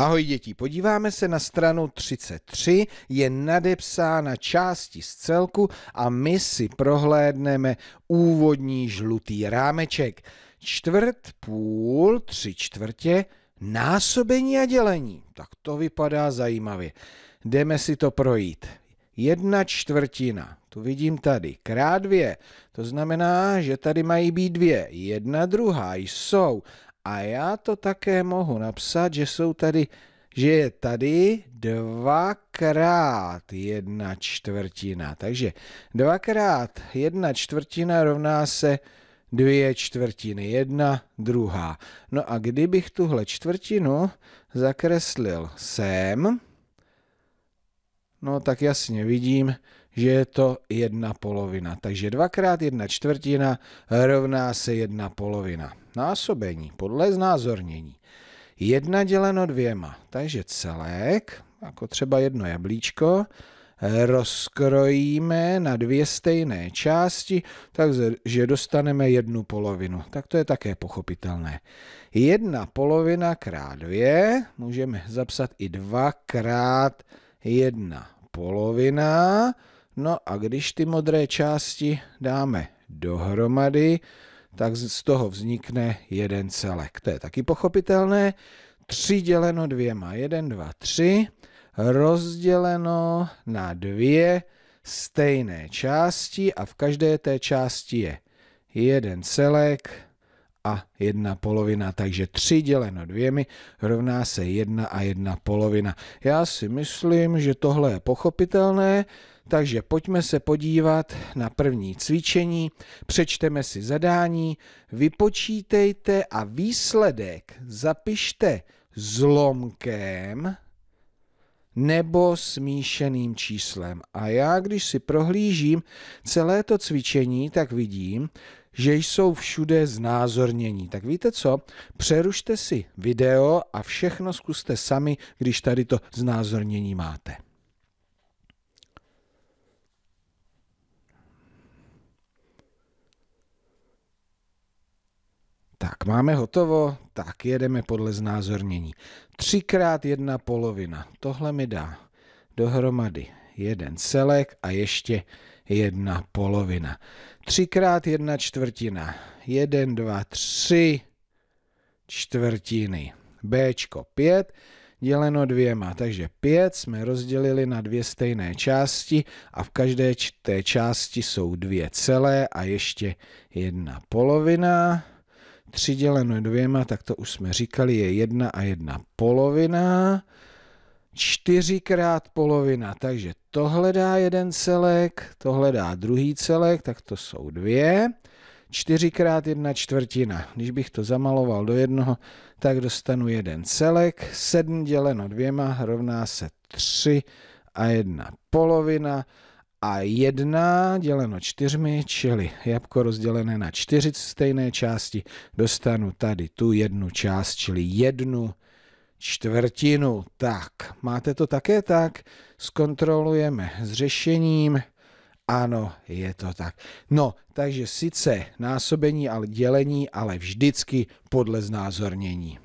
Ahoj děti, podíváme se na stranu 33, je nadepsána části z celku a my si prohlédneme úvodní žlutý rámeček. Čtvrt, půl, tři čtvrtě, násobení a dělení. Tak to vypadá zajímavě. Jdeme si to projít. Jedna čtvrtina, tu vidím tady, krát dvě, to znamená, že tady mají být dvě, jedna druhá jsou a já to také mohu napsat, že jsou tady, že je tady dvakrát jedna čtvrtina. Takže dvakrát jedna čtvrtina rovná se dvě čtvrtiny, jedna, druhá. No a kdybych tuhle čtvrtinu zakreslil sem, No tak jasně vidím, že je to jedna polovina. Takže dvakrát jedna čtvrtina rovná se jedna polovina. Násobení podle znázornění. jedna děleno dvěma, takže celek, jako třeba jedno jablíčko, rozkrojíme na dvě stejné části, takže dostaneme jednu polovinu. Tak to je také pochopitelné. Jedna polovina krát dvě, můžeme zapsat i dvakrát. krát jedna polovina. No a když ty modré části dáme dohromady, tak z toho vznikne jeden celek. To je taky pochopitelné. 3 děleno dvěma, 1, 2, 3, rozděleno na dvě stejné části a v každé té části je jeden celek, a jedna polovina. Takže 3 děleno dvěmi rovná se jedna a jedna polovina. Já si myslím, že tohle je pochopitelné, takže pojďme se podívat na první cvičení, přečteme si zadání, vypočítejte a výsledek zapište zlomkem nebo smíšeným číslem. A já, když si prohlížím celé to cvičení, tak vidím, že jsou všude znázornění. Tak víte co? Přerušte si video a všechno zkuste sami, když tady to znázornění máte. Tak, máme hotovo, tak jedeme podle znázornění. Třikrát jedna polovina, tohle mi dá dohromady jeden celek a ještě jedna polovina. Třikrát jedna čtvrtina. Jeden, dva, tři čtvrtiny. B 5 děleno dvěma. Takže pět jsme rozdělili na dvě stejné části a v každé té části jsou dvě celé a ještě jedna polovina. 3 děleno dvěma, tak to už jsme říkali, je jedna a jedna polovina čtyřikrát polovina, takže tohle dá jeden celek, tohle dá druhý celek, tak to jsou dvě. Čtyřikrát jedna čtvrtina. Když bych to zamaloval do jednoho, tak dostanu jeden celek. Sedm děleno dvěma rovná se tři a jedna polovina a jedna děleno čtyřmi, čili jabko rozdělené na čtyři stejné části, dostanu tady tu jednu část, čili jednu čtvrtinu. Tak, máte to také tak? Zkontrolujeme s řešením. Ano, je to tak. No, takže sice násobení, ale dělení, ale vždycky podle znázornění.